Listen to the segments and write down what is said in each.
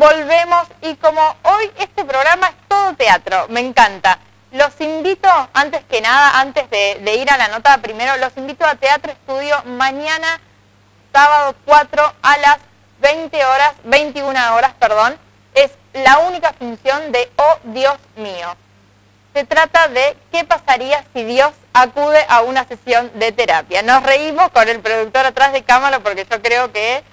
volvemos y como hoy este programa es todo teatro, me encanta. Los invito, antes que nada, antes de, ir a la nota primero, los invito a Teatro Estudio mañana, sábado 4 a las 20 horas, 21 horas, perdón. Es la única función de Oh Dios mío. Se trata de qué pasaría si Dios acude a una sesión de terapia. Nos reímos con el productor atrás de cámara porque yo creo que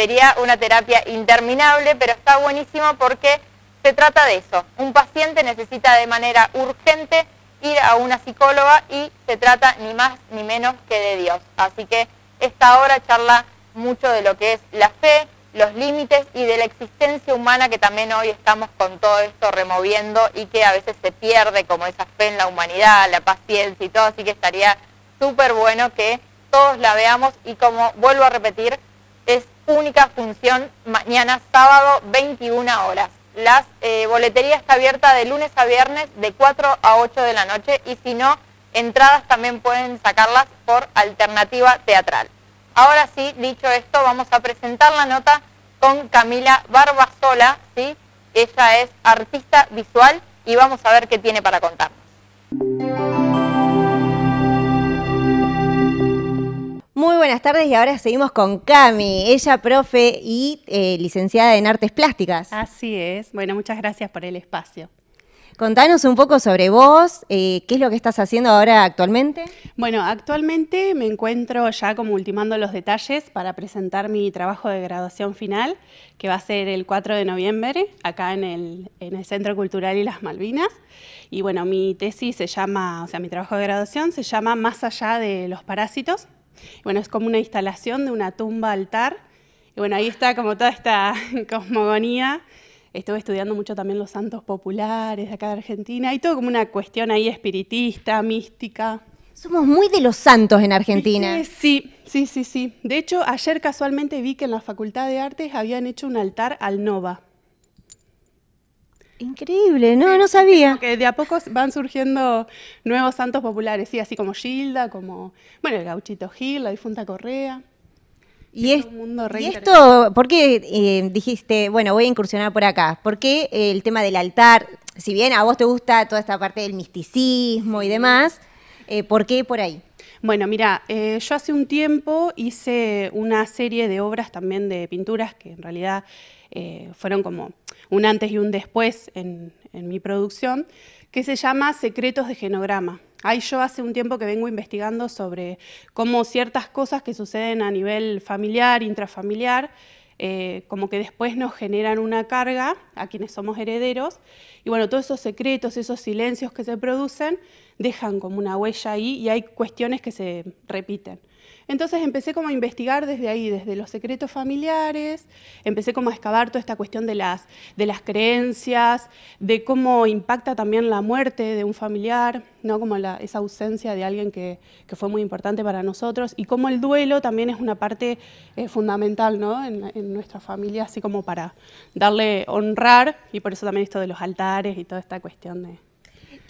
sería una terapia interminable, pero está buenísimo porque se trata de eso. Un paciente necesita de manera urgente ir a una psicóloga y se trata ni más ni menos que de Dios. Así que esta hora charla mucho de lo que es la fe, los límites y de la existencia humana que también hoy estamos con todo esto removiendo y que a veces se pierde como esa fe en la humanidad, la paciencia y todo, así que estaría súper bueno que todos la veamos y como vuelvo a repetir, única función mañana sábado 21 horas. La eh, boletería está abierta de lunes a viernes de 4 a 8 de la noche y si no, entradas también pueden sacarlas por alternativa teatral. Ahora sí, dicho esto, vamos a presentar la nota con Camila Barbasola, ¿sí? Ella es artista visual y vamos a ver qué tiene para contar. Muy buenas tardes y ahora seguimos con Cami, ella profe y eh, licenciada en artes plásticas. Así es, bueno, muchas gracias por el espacio. Contanos un poco sobre vos, eh, qué es lo que estás haciendo ahora actualmente. Bueno, actualmente me encuentro ya como ultimando los detalles para presentar mi trabajo de graduación final, que va a ser el 4 de noviembre, acá en el, en el Centro Cultural y las Malvinas. Y bueno, mi tesis se llama, o sea, mi trabajo de graduación se llama Más allá de los parásitos, bueno, es como una instalación de una tumba altar. Y bueno, ahí está como toda esta cosmogonía. Estuve estudiando mucho también los santos populares de acá de Argentina. Hay todo como una cuestión ahí espiritista, mística. Somos muy de los santos en Argentina. Sí, sí, sí, sí. De hecho, ayer casualmente vi que en la Facultad de Artes habían hecho un altar al Nova. Increíble, no, no sabía. Que de a poco van surgiendo nuevos santos populares, sí, así como Gilda, como, bueno, el gauchito Gil, la difunta Correa. Y, es, esto, ¿por qué eh, dijiste, bueno, voy a incursionar por acá? ¿Por qué el tema del altar, si bien a vos te gusta toda esta parte del misticismo y demás, eh, ¿por qué por ahí? Bueno, mira, eh, yo hace un tiempo hice una serie de obras también de pinturas que en realidad fueron como un antes y un después en, mi producción, que se llama Secretos de Genograma. Ahí yo hace un tiempo que vengo investigando sobre cómo ciertas cosas que suceden a nivel familiar, intrafamiliar, eh, como que después nos generan una carga a quienes somos herederos. Y bueno, todos esos secretos, esos silencios que se producen, dejan como una huella ahí y hay cuestiones que se repiten. Entonces empecé como a investigar desde ahí, desde los secretos familiares, empecé como a excavar toda esta cuestión de las, de las creencias, de cómo impacta también la muerte de un familiar, ¿no? como esa ausencia de alguien que, fue muy importante para nosotros y cómo el duelo también es una parte eh, fundamental ¿no? en, en nuestra familia, así como para darle honrar y por eso también esto de los altares y toda esta cuestión de,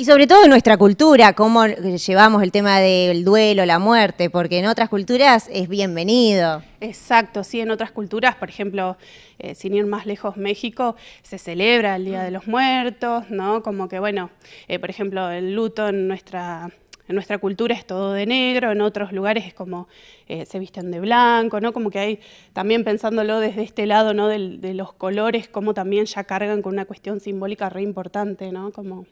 y sobre todo en nuestra cultura, cómo llevamos el tema del duelo, la muerte, porque en otras culturas es bienvenido. Exacto, sí, en otras culturas, por ejemplo, eh, sin ir más lejos, México, se celebra el Día de los Muertos, ¿no? Como que, bueno, eh, por ejemplo, el luto en nuestra cultura es todo de negro, en otros lugares es como eh, se visten de blanco, ¿no? Como que hay, también pensándolo desde este lado, ¿no? De, de los colores, como también ya cargan con una cuestión simbólica re importante, ¿no? Como...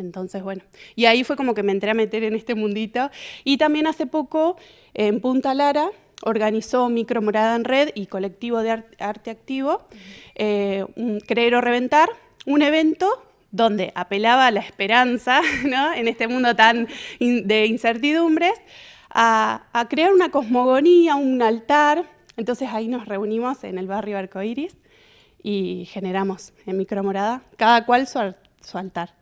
Entonces, bueno, y ahí fue como que me entré a meter en este mundito. Y también hace poco, en Punta Lara, organizó Micro Morada en Red y Colectivo de Arte Activo, eh, Creer o Reventar, un evento donde apelaba a la esperanza, en este mundo tan de incertidumbres, a, crear una cosmogonía, un altar. Entonces ahí nos reunimos en el barrio Arcoiris y generamos en Micro Morada, cada cual su altar.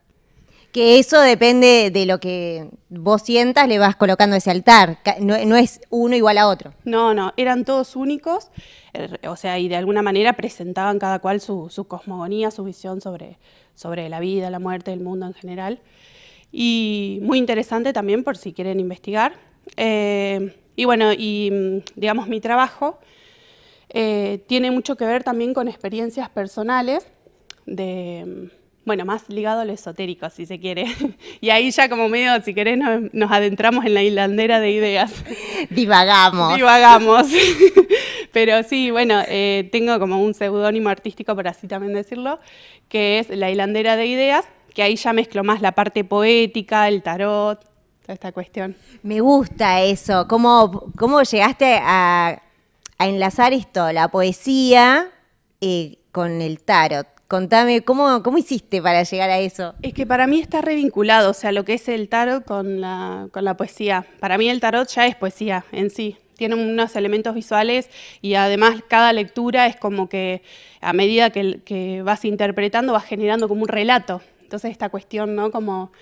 Que eso depende de lo que vos sientas, le vas colocando ese altar. No, es uno igual a otro. No, no, eran todos únicos, eh, o sea, y de alguna manera presentaban cada cual su, cosmogonía, su visión sobre, sobre la vida, la muerte, el mundo en general. Y muy interesante también por si quieren investigar. Eh, y bueno, y mm, digamos mi trabajo eh, tiene mucho que ver también con experiencias personales de, mm, bueno, más ligado a lo esotérico, si se quiere. Y ahí ya como medio, si querés, nos, adentramos en la hilandera de ideas. Divagamos. Divagamos. Pero sí, bueno, eh, tengo como un seudónimo artístico, por así también decirlo, que es la hilandera de ideas, que ahí ya mezclo más la parte poética, el tarot, toda esta cuestión. Me gusta eso. ¿Cómo, cómo llegaste a, enlazar esto, la poesía eh, con el tarot? Contame, ¿cómo, ¿cómo hiciste para llegar a eso? Es que para mí está revinculado, o sea, lo que es el tarot con la, poesía. Para mí el tarot ya es poesía en sí, tiene unos elementos visuales y además cada lectura es como que a medida que, vas interpretando vas generando como un relato. Entonces esta cuestión, ¿no? Como,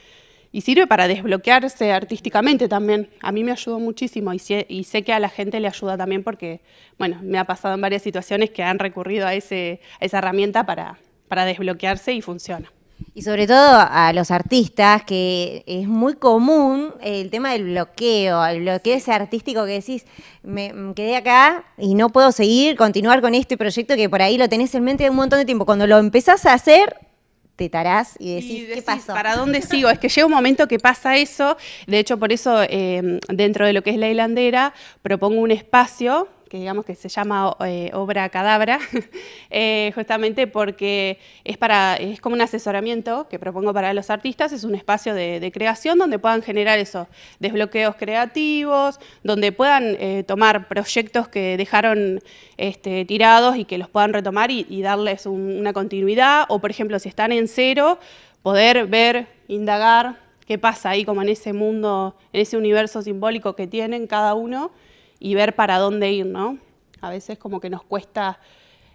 y sirve para desbloquearse artísticamente también. A mí me ayudó muchísimo y sé, y sé que a la gente le ayuda también porque, bueno, me ha pasado en varias situaciones que han recurrido a, ese, a esa herramienta para, para desbloquearse y funciona. Y sobre todo a los artistas, que es muy común el tema del bloqueo, el bloqueo ese artístico que decís, me, quedé acá y no puedo seguir, continuar con este proyecto que por ahí lo tenés en mente de un montón de tiempo. Cuando lo empezás a hacer, te tarás y decís, ¿qué ¿Para dónde sigo? Es que llega un momento que pasa eso. De hecho, por eso, eh, dentro de lo que es la hilandera, propongo un espacio que digamos que se llama eh, Obra Cadabra, eh, justamente porque es, para, es como un asesoramiento que propongo para los artistas, es un espacio de, creación donde puedan generar esos desbloqueos creativos, donde puedan eh, tomar proyectos que dejaron este, tirados y que los puedan retomar y, darles una continuidad, o por ejemplo si están en cero, poder ver, indagar qué pasa ahí como en ese mundo, en ese universo simbólico que tienen cada uno y ver para dónde ir, ¿no? A veces como que nos cuesta,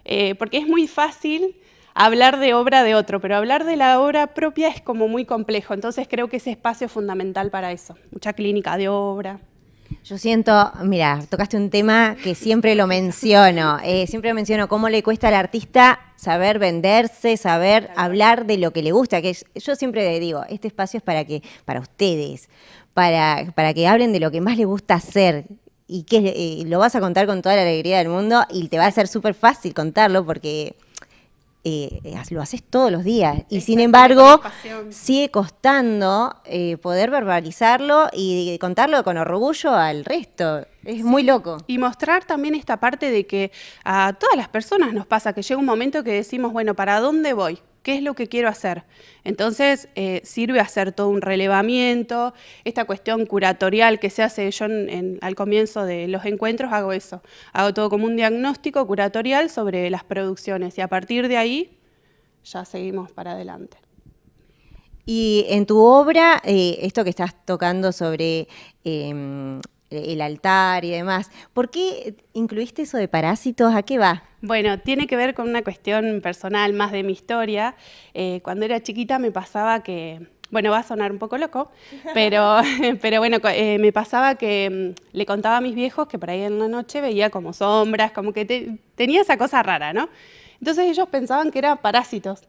eh, porque es muy fácil hablar de obra de otro, pero hablar de la obra propia es como muy complejo, entonces creo que ese espacio es fundamental para eso, mucha clínica de obra. Yo siento, mira, tocaste un tema que siempre lo menciono, eh, siempre menciono cómo le cuesta al artista saber venderse, saber hablar de lo que le gusta, que yo siempre digo, este espacio es para que, para ustedes, para, para que hablen de lo que más les gusta hacer, y que eh, lo vas a contar con toda la alegría del mundo y te va a ser súper fácil contarlo porque eh, lo haces todos los días. Y sin embargo, sigue costando eh, poder verbalizarlo y contarlo con orgullo al resto. Es muy loco. Y mostrar también esta parte de que a todas las personas nos pasa que llega un momento que decimos, bueno, ¿para dónde voy? ¿Qué es lo que quiero hacer? Entonces eh, sirve hacer todo un relevamiento, esta cuestión curatorial que se hace yo al comienzo de los encuentros hago eso, hago todo como un diagnóstico curatorial sobre las producciones y a partir de ahí ya seguimos para adelante. Y en tu obra, eh, esto que estás tocando sobre em, eh, el altar y demás. ¿Por qué incluiste eso de parásitos? ¿A qué va? Bueno, tiene que ver con una cuestión personal, más de mi historia. Eh, cuando era chiquita me pasaba que, bueno, va a sonar un poco loco, pero, pero bueno, eh, me pasaba que mm, le contaba a mis viejos que por ahí en la noche veía como sombras, como que tenía esa cosa rara, ¿no? Entonces ellos pensaban que eran parásitos.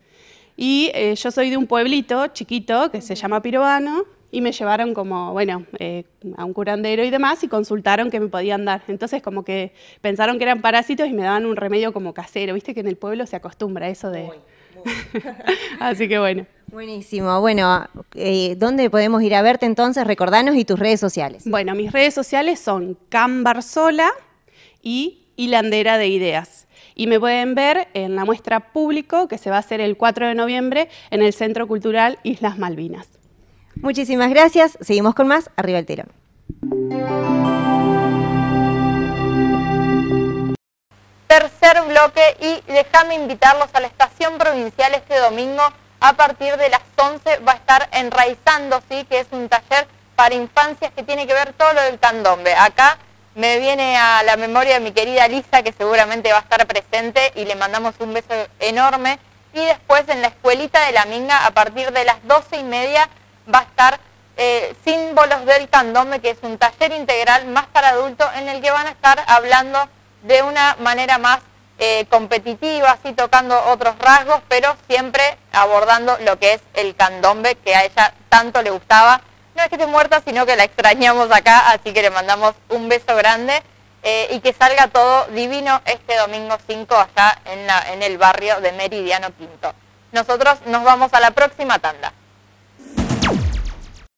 Y yo soy de un pueblito chiquito que se llama Pirovano, y me llevaron como, bueno, eh, a un curandero y demás y consultaron qué me podían dar. Entonces como que pensaron que eran parásitos y me daban un remedio como casero, viste que en el pueblo se acostumbra eso de... Así que bueno. Buenísimo. Bueno, eh, ¿dónde podemos ir a verte entonces? Recordanos y tus redes sociales. Bueno, mis redes sociales son Sola y Hilandera de Ideas y me pueden ver en la muestra público que se va a hacer el 4 de noviembre en el Centro Cultural Islas Malvinas. Muchísimas gracias. Seguimos con más. Arriba el telón. Tercer bloque y déjame invitarlos a la estación provincial este domingo a partir de las 11 va a estar enraizando, ¿sí? que es un taller para infancias que tiene que ver todo lo del candombe. Acá me viene a la memoria mi querida Lisa, que seguramente va a estar presente y le mandamos un beso enorme. Y después en la escuelita de la Minga, a partir de las 12 y media, va a estar eh, Símbolos del Candombe, que es un taller integral más para adultos en el que van a estar hablando de una manera más eh, competitiva, así tocando otros rasgos, pero siempre abordando lo que es el candombe, que a ella tanto le gustaba. No es que esté muerta, sino que la extrañamos acá, así que le mandamos un beso grande eh, y que salga todo divino este domingo 5 allá en, en el barrio de Meridiano Quinto. Nosotros nos vamos a la próxima tanda.